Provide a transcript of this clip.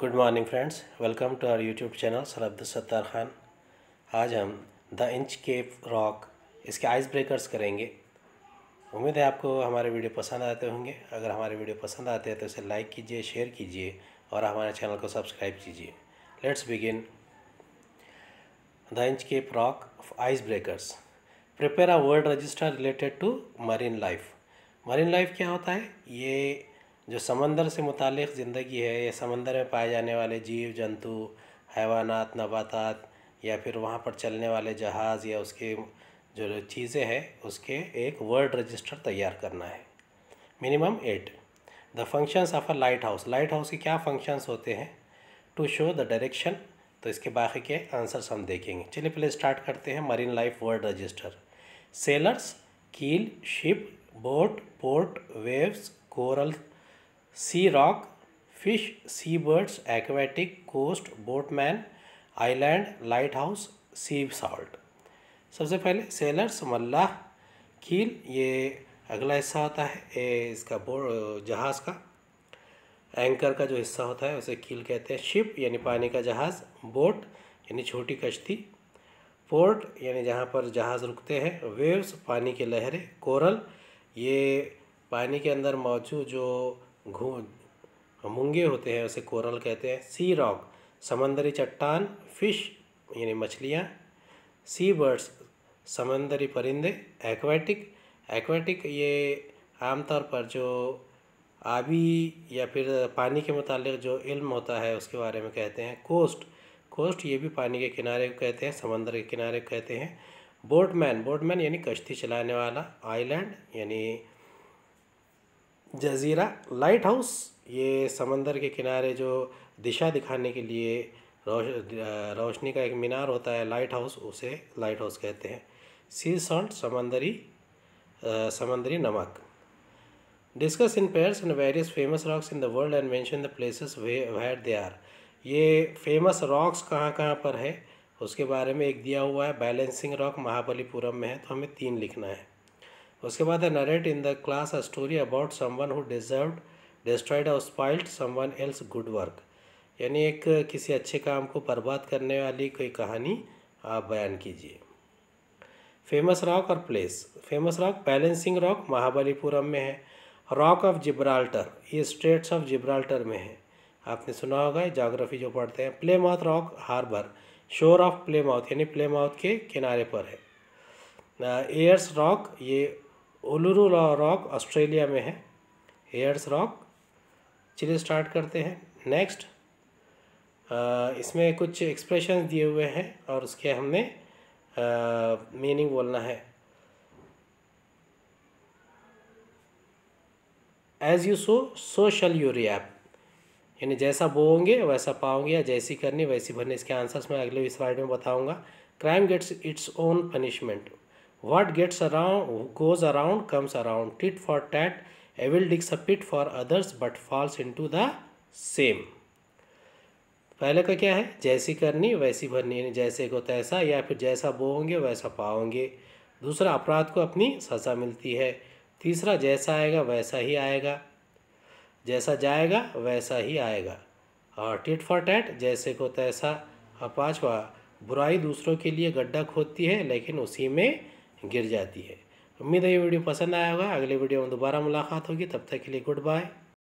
good morning friends welcome to our YouTube channel sir Abdulsattar Khan आज हम the Inchcape rock इसके icebreakers करेंगे उम्मीद है आपको हमारे वीडियो पसंद आते होंगे अगर हमारे वीडियो पसंद आते हैं तो इसे लाइक कीजिए शेयर कीजिए और हमारे चैनल को सब्सक्राइब कीजिए let's begin the Inchcape rock icebreakers prepare a world register related to marine life marine life क्या होता है ये जो समंदर से मुतक़ ज़िंदगी है या समंदर में पाए जाने वाले जीव जंतु हैवानात नबातात या फिर वहाँ पर चलने वाले जहाज़ या उसके जो चीज़ें हैं उसके एक वर्ड रजिस्टर तैयार करना है minimum at the functions of a lighthouse lighthouse के क्या फंक्शंस होते हैं टू शो द डायरेक्शन तो इसके बाकी के आंसर्स हम देखेंगे चलिए पहले स्टार्ट करते हैं marine life word register sailors keel ship boat port waves coral sea rock fish sea birds aquatic coast boatman island lighthouse sea salt सबसे पहले सेलर्स मल्लाह कील ये अगला हिस्सा होता है ए, इसका बोर्ड जहाज़ का एंकर का जो हिस्सा होता है उसे कील कहते हैं शिप यानी पानी का जहाज़ बोट यानी छोटी कश्ती पोर्ट यानी जहाँ पर जहाज़ रुकते हैं वेव्स पानी की लहरें कोरल ये पानी के अंदर मौजूद जो घू मूंगे होते हैं उसे कोरल कहते हैं सी रॉक समंदरी चट्टान फिश यानी मछलियाँ सी बर्ड्स समंदरी परिंदे एक्वाटिक एक्वाटिक ये आमतौर पर जो आबी या फिर पानी के मतलब जो इल्म होता है उसके बारे में कहते हैं कोस्ट कोस्ट ये भी पानी के किनारे को कहते हैं समंदर के किनारे कहते हैं बोटमैन बोटमैन यानी कश्ती चलाने वाला आइलैंड यानी जजीरा लाइट हाउस ये समंदर के किनारे जो दिशा दिखाने के लिए रोश रोशनी का एक मीनार होता है लाइट हाउस उसे लाइट हाउस कहते हैं सी सॉल्ट समंदरी आ, समंदरी नमक discuss in pairs and various famous rocks in the world and mention the places where they are ये फेमस रॉक्स कहाँ कहाँ पर है उसके बारे में एक दिया हुआ है बैलेंसिंग रॉक महाबलीपुरम में है तो हमें तीन लिखना है उसके बाद है narrate in the class a story about someone who deserve destroyed और spoiled someone else good work यानी एक किसी अच्छे काम को बर्बाद करने वाली कोई कहानी आप बयान कीजिए फेमस रॉक और place famous rock balancing rock Mahabalipuram में है रॉक ऑफ जिब्राल्टर ये स्टेट्स ऑफ जिब्राल्टर में है आपने सुना होगा जोग्राफी जो पढ़ते हैं Plymouth rock harbour shore of Plymouth यानी प्ले माउथ के किनारे पर है एयर्स रॉक ये उलुरु रॉक ऑस्ट्रेलिया में है हेयर्स रॉक चलिए स्टार्ट करते हैं नेक्स्ट इसमें कुछ एक्सप्रेशन दिए हुए हैं और उसके हमने मीनिंग बोलना है as you sow so shall you reap यानी जैसा बोओगे वैसा पाओगे या जैसी करनी वैसी भरनी इसके आंसर्स मैं अगले स्लाइड में बताऊंगा crime gets its own punishment what gets around goes around comes around tit for tat evil digs a pit for others but falls into the same पहले का क्या है जैसी करनी वैसी भरनी यानी जैसे को तैसा या फिर जैसा बोओगे वैसा पाओगे दूसरा अपराध को अपनी सज़ा मिलती है तीसरा जैसा आएगा वैसा ही आएगा जैसा जाएगा वैसा ही आएगा और टिट फॉर टैट जैसे को तैसा और पाँचवा बुराई दूसरों के लिए गड्ढा खोदती है लेकिन उसी में गिर जाती है उम्मीद है ये वीडियो पसंद आया होगा अगले वीडियो में दोबारा मुलाकात होगी तब तक के लिए गुड बाय